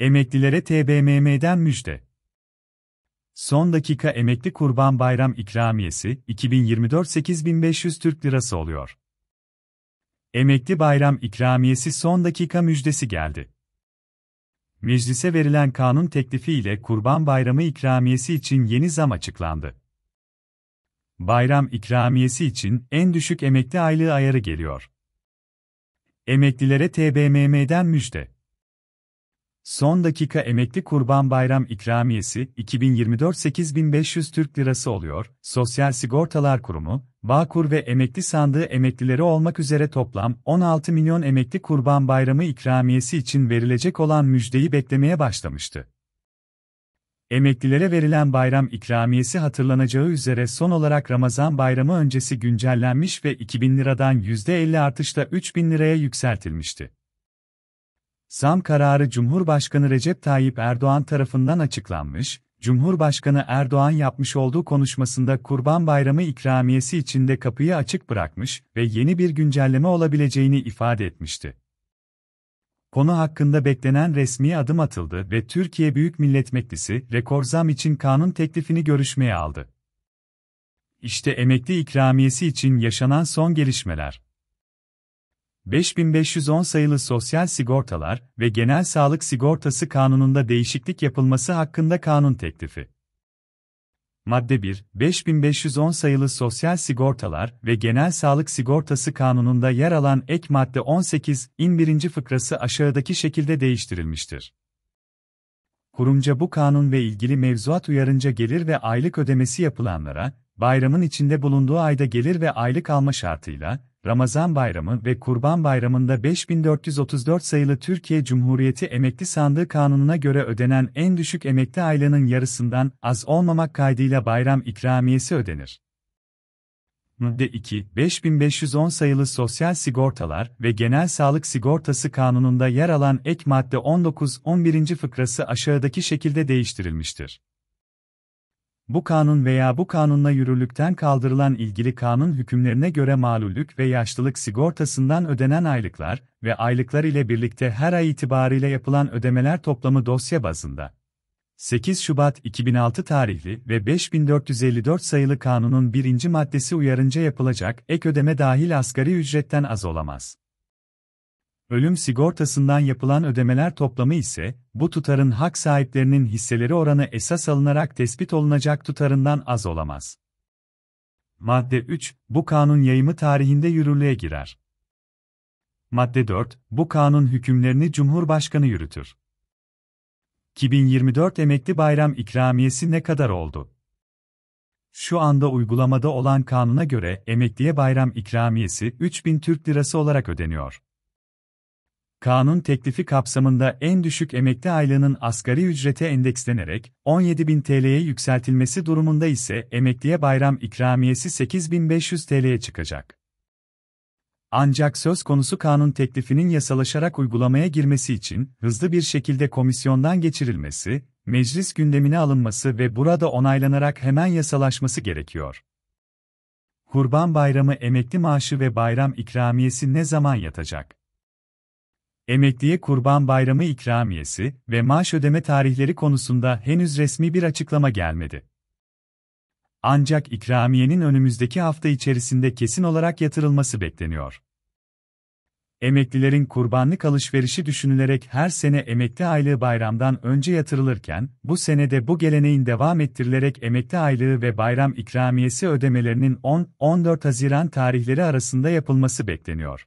Emeklilere TBMM'den müjde. Son dakika emekli kurban bayram ikramiyesi 2024 8500 Türk Lirası oluyor. Emekli bayram ikramiyesi son dakika müjdesi geldi. Meclise verilen kanun teklifi ile Kurban Bayramı ikramiyesi için yeni zam açıklandı. Bayram ikramiyesi için en düşük emekli aylığı ayarı geliyor. Emeklilere TBMM'den müjde. Son dakika emekli kurban bayram ikramiyesi 2024 8500 Türk Lirası oluyor. Sosyal Sigortalar Kurumu, Bağkur ve emekli sandığı emeklileri olmak üzere toplam 16 milyon emekli kurban bayramı ikramiyesi için verilecek olan müjdeyi beklemeye başlamıştı. Emeklilere verilen bayram ikramiyesi hatırlanacağı üzere son olarak Ramazan bayramı öncesi güncellenmiş ve 2000 liradan %50 artışla 3000 liraya yükseltilmişti. Zam kararı Cumhurbaşkanı Recep Tayyip Erdoğan tarafından açıklanmış, Cumhurbaşkanı Erdoğan yapmış olduğu konuşmasında Kurban Bayramı ikramiyesi içinde kapıyı açık bırakmış ve yeni bir güncelleme olabileceğini ifade etmişti. Konu hakkında beklenen resmi adım atıldı ve Türkiye Büyük Millet Meclisi rekor zam için kanun teklifini görüşmeye aldı. İşte emekli ikramiyesi için yaşanan son gelişmeler. 5510 sayılı Sosyal Sigortalar ve Genel Sağlık Sigortası Kanunu'nda değişiklik yapılması hakkında kanun teklifi. Madde 1, 5510 sayılı Sosyal Sigortalar ve Genel Sağlık Sigortası Kanunu'nda yer alan ek madde 18, in 1. fıkrası aşağıdaki şekilde değiştirilmiştir. Kurumca bu kanun ve ilgili mevzuat uyarınca gelir ve aylık ödemesi yapılanlara, bayramın içinde bulunduğu ayda gelir ve aylık alma şartıyla, Ramazan Bayramı ve Kurban Bayramı'nda 5434 sayılı Türkiye Cumhuriyeti Emekli Sandığı Kanunu'na göre ödenen en düşük emekli aylığının yarısından az olmamak kaydıyla bayram ikramiyesi ödenir. Madde 2, 5510 sayılı Sosyal Sigortalar ve Genel Sağlık Sigortası Kanunu'nda yer alan ek madde 19-11. fıkrası aşağıdaki şekilde değiştirilmiştir bu kanun veya bu kanunla yürürlükten kaldırılan ilgili kanun hükümlerine göre malullük ve yaşlılık sigortasından ödenen aylıklar ve aylıklar ile birlikte her ay itibariyle yapılan ödemeler toplamı dosya bazında 8 Şubat 2006 tarihli ve 5454 sayılı kanunun birinci maddesi uyarınca yapılacak ek ödeme dahil asgari ücretten az olamaz. Ölüm sigortasından yapılan ödemeler toplamı ise, bu tutarın hak sahiplerinin hisseleri oranı esas alınarak tespit olunacak tutarından az olamaz. Madde 3, bu kanun yayımı tarihinde yürürlüğe girer. Madde 4, bu kanun hükümlerini Cumhurbaşkanı yürütür. 2024 emekli bayram ikramiyesi ne kadar oldu? Şu anda uygulamada olan kanuna göre emekliye bayram ikramiyesi 3000 Türk Lirası olarak ödeniyor kanun teklifi kapsamında en düşük emekli aylığının asgari ücrete endekslenerek 17.000 TL'ye yükseltilmesi durumunda ise emekliye bayram ikramiyesi 8.500 TL'ye çıkacak. Ancak söz konusu kanun teklifinin yasalaşarak uygulamaya girmesi için hızlı bir şekilde komisyondan geçirilmesi, meclis gündemine alınması ve burada onaylanarak hemen yasalaşması gerekiyor. Kurban Bayramı emekli maaşı ve bayram ikramiyesi ne zaman yatacak? emekliye kurban bayramı ikramiyesi ve maaş ödeme tarihleri konusunda henüz resmi bir açıklama gelmedi. Ancak ikramiyenin önümüzdeki hafta içerisinde kesin olarak yatırılması bekleniyor. Emeklilerin kurbanlık alışverişi düşünülerek her sene emekli aylığı bayramdan önce yatırılırken, bu senede bu geleneğin devam ettirilerek emekli aylığı ve bayram ikramiyesi ödemelerinin 10-14 Haziran tarihleri arasında yapılması bekleniyor.